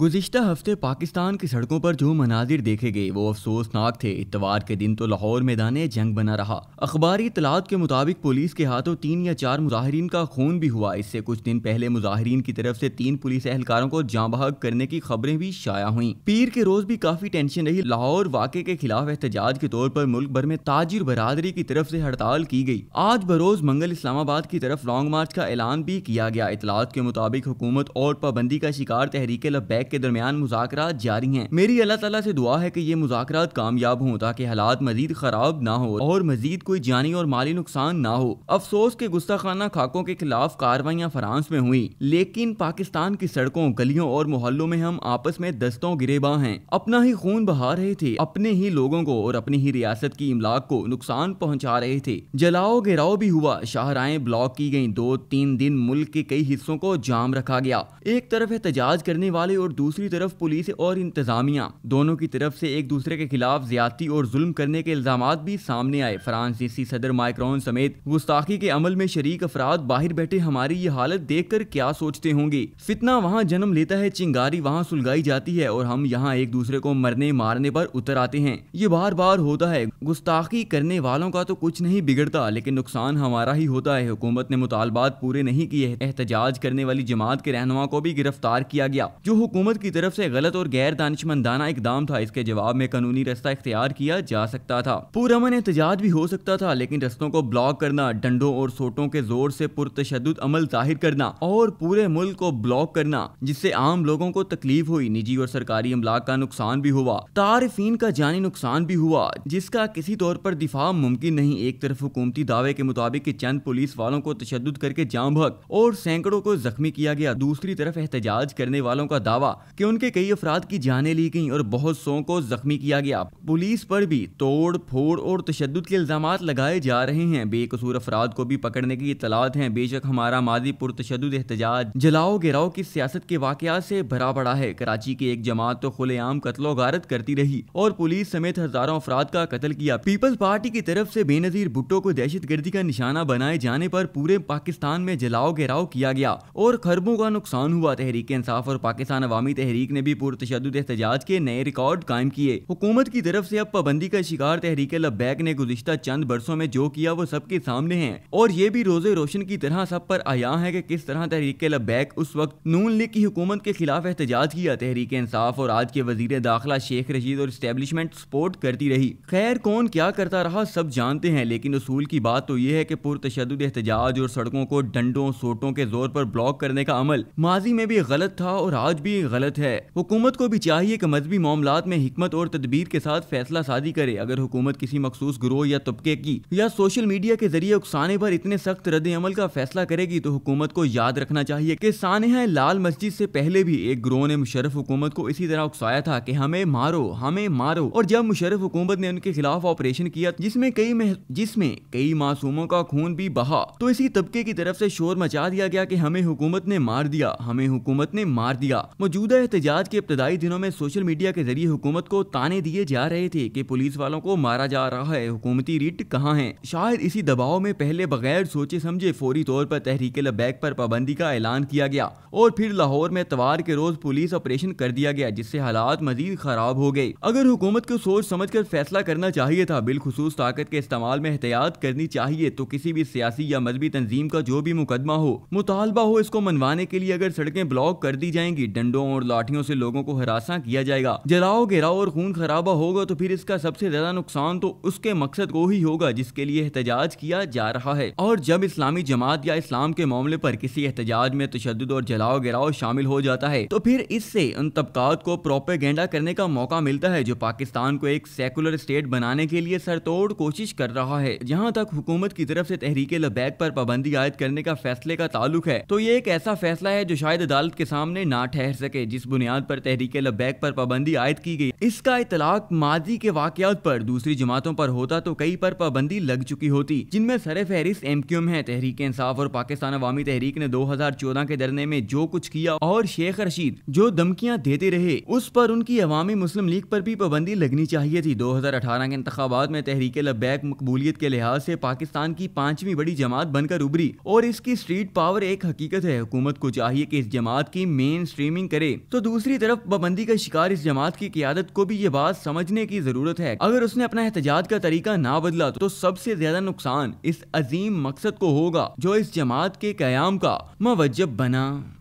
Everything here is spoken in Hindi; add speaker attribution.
Speaker 1: गुजशत हफ्ते पाकिस्तान की सड़कों पर जो मनाजिर देखे गए वो अफसोसनाक थे इतवार के दिन तो लाहौर मैदान जंग बना रहा अखबारी इतलात के मुताबिक पुलिस के हाथों तीन या चार मुजाहरीन का खून भी हुआ इससे कुछ दिन पहले मुजाहरीन की तरफ से तीन पुलिस एहलकारों को बहक करने की खबरें भी शाया हुई पीर के रोज भी काफी टेंशन रही लाहौर वाक़े के खिलाफ एहतजाज के तौर पर मुल्क भर में ताजिर बरदरी की तरफ से हड़ताल की गई आज बरोज मंगल इस्लामाबाद की तरफ लॉन्ग मार्च का ऐलान भी किया गया इतलात के मुताबिक हुकूमत और पाबंदी का शिकार तहरीके लबैक बैक के दरमियान मुजाकर जारी है मेरी अल्लाह तला ऐसी दुआ है की ये मुजाकर कामयाब हों ताकि हालात मजीद खराब न हो और मजीद कोई जानी और माली नुकसान न हो अफसोस के गुस्ताखाना खाकों के खिलाफ कार्रवाइया फ्रांस में हुई लेकिन पाकिस्तान की सड़कों गलियों और मोहल्लों में हम आपस में दस्तों गिरेबा हैं अपना ही खून बहा रहे थे अपने ही लोगों को और अपनी ही रियासत की इमलाक को नुकसान पहुंचा रहे थे जलाओ गिराओ भी हुआ शाहराएं ब्लॉक की गयी दो तीन दिन मुल्क के कई हिस्सों को जाम रखा गया एक तरफ एहतजाज करने वाले और और दूसरी तरफ पुलिस और इंतजामिया दोनों की तरफ से एक दूसरे के खिलाफ ज्यादा और जुल्म करने के इल्जाम भी सामने आए फ्रांसीसी सदर माइक्रॉन समेत गुस्ताखी के अमल में शरीक अफराद बाहर बैठे हमारी ये हालत देख कर क्या सोचते होंगे फितना वहाँ जन्म लेता है चिंगारी वहाँ सुलगाई जाती है और हम यहाँ एक दूसरे को मरने मारने पर उतर आते हैं ये बार बार होता है गुस्ताखी करने वालों का तो कुछ नहीं बिगड़ता लेकिन नुकसान हमारा ही होता है हुकूमत ने मुतालबात पूरे नहीं किए एहतजाज करने वाली जमात के रहनुमा को भी गिरफ्तार किया गया जो हुकूमत हुकूमत की तरफ से गलत और गैर दानिशमंदाना इकदाम था इसके जवाब में कानूनी रास्ता इख्तियार किया जा सकता था पुरमन एहतजाज भी हो सकता था लेकिन रस्तों को ब्लॉक करना डंडों और सोटों के जोर से पुरतशद अमल जाहिर करना और पूरे मुल्क को ब्लॉक करना जिससे आम लोगों को तकलीफ हुई निजी और सरकारी अमलाक का नुकसान भी हुआ तारफीन का जानी नुकसान भी हुआ जिसका किसी तौर पर दिफा मुमकिन नहीं एक तरफ हुकूमती दावे के मुताबिक कि चंद पुलिस वालों को तशद करके जाम भग और सैकड़ों को जख्मी किया गया दूसरी तरफ एहतजाज करने वालों का दावा हुआ कि उनके कई अफराद की जानें ली गईं और बहुत सौ को जख्मी किया गया पुलिस पर भी तोड़ फोड़ और तशद के इल्जाम लगाए जा रहे हैं बेकसूर अफराद को भी पकड़ने की इतलात हैं बेशक हमारा माजी पुरतशद एहतजाज जलाओ गिराओ की सियासत के वाकत से भरा पड़ा है कराची की एक जमात तो खुलेआम कत्लो गारत करती रही और पुलिस समेत हजारों अफराद का कत्ल किया पीपल्स पार्टी की तरफ से बेनजीर भुट्टो को दहशत गर्दी का निशाना बनाए जाने पर पूरे पाकिस्तान में जलाओ गिराव किया गया और खरबों का नुकसान हुआ तहरीक इंसाफ और पाकिस्तान अवामी तहरीक ने भी पुरतशद एहतजाज के नए रिकॉर्ड कायम किए हुकूमत की तरफ ऐसी अब पाबंदी का शिकार तहरीक लब्बैक ने गुजशत चंद बरसों में जो किया वो सबके सामने है और ये भी रोजे रोशन की तरह सब पर आया है की किस तरह तहरीक लब्बैक उस वक्त नून लीग की हुकूमत के खिलाफ एहतजाज किया तहरीक इंसाफ और आज के वजीर दाखिला शेख रशीद और इस्टेब्लिशमेंट सपोर्ट करती रही खैर कौन क्या करता रहा सब जानते हैं लेकिन असूल की बात तो ये है की पुरतशद एहतजाज और सड़कों को डंडों सोटों के जोर पर ब्लॉक करने का अमल माजी में भी गलत था और आज भी गलत है हुकूमत को भी चाहिए कि मजहबी मामला में हमत और तदबीर के साथ फैसला शादी करे अगर हुकूमत किसी मखसूस ग्रोह या तबके की या सोशल मीडिया के जरिए उकसाने पर इतने सख्त रद्द अमल का फैसला करेगी तो हुकूमत को याद रखना चाहिए कि सानहा लाल मस्जिद से पहले भी एक ग्रोह ने मुशरफ हुकूमत को इसी तरह उकसाया था कि हमें मारो हमें मारो और जब मुशरफ हुकूमत ने उनके खिलाफ ऑपरेशन किया जिसमें कई जिसमें कई मासूमों का खून भी बहा तो इसी तबके की तरफ से शोर मचा दिया गया कि हमें हुकूमत ने मार दिया हमें हुकूमत ने मार दिया मौजूद मौजूदा एहतजाज के इब्तदाई दिनों में सोशल मीडिया के जरिए हुकूमत को ताने दिए जा रहे थे कि पुलिस वालों को मारा जा रहा है हुकूमती रिट कहाँ है शायद इसी दबाव में पहले बगैर सोचे समझे फौरी तौर पर तहरीक लबैक पर पाबंदी का ऐलान किया गया और फिर लाहौर में तवार के रोज पुलिस ऑपरेशन कर दिया गया जिससे हालात मजीद खराब हो गए अगर हुकूमत को सोच समझ कर फैसला करना चाहिए था बिलखसूस ताकत के इस्तेमाल में एहतियात करनी चाहिए तो किसी भी सियासी या मजहबी तंजीम का जो भी मुकदमा हो मुतालबा हो इसको मनवाने के लिए अगर सड़कें ब्लॉक कर दी जाएंगी डंडों दावों और लाठियों से लोगों को हरासा किया जाएगा जलाओ घेराव और खून खराबा होगा तो फिर इसका सबसे ज्यादा नुकसान तो उसके मकसद को ही होगा जिसके लिए एहतजाज किया जा रहा है और जब इस्लामी जमात या इस्लाम के मामले पर किसी एहतजाज में तशद और जलाओ गिराव शामिल हो जाता है तो फिर इससे उन तबकात को प्रोपेगेंडा करने का मौका मिलता है जो पाकिस्तान को एक सेकुलर स्टेट बनाने के लिए सरतोड़ कोशिश कर रहा है जहाँ तक हुकूमत की तरफ से तहरीक लबैक पर पाबंदी आयद करने का फैसले का ताल्लुक है तो ये एक ऐसा फैसला है जो शायद अदालत के सामने ना ठहर सके सके जिस बुनियाद पर तहरीक लबैक पर पाबंदी आयद की गई इसका इतलाक माजी के वाकत पर दूसरी जमातों पर होता तो कई पर पाबंदी लग चुकी होती जिनमें सर फहरिस्त एम क्यूम है तहरीक इंसाफ और पाकिस्तान अवामी तहरीक ने दो हजार चौदह के धरने में जो कुछ किया और शेख रशीद जो धमकियाँ देते रहे उस पर उनकी अवामी मुस्लिम लीग पर भी पाबंदी लगनी चाहिए थी दो हजार अठारह के इंतबात में तहरीक लबैक मकबूलियत के लिहाज से पाकिस्तान की पांचवी बड़ी जमात बनकर उभरी और इसकी स्ट्रीट पावर एक हकीकत है हुकूमत को चाहिए कि इस जमात की मेन स्ट्रीमिंग करे करे तो दूसरी तरफ पाबंदी का शिकार इस जमात की क्यादत को भी ये बात समझने की जरूरत है अगर उसने अपना एहतजाज का तरीका ना बदला तो सबसे ज्यादा नुकसान इस अजीम मकसद को होगा जो इस जमात के क्याम का मवजब बना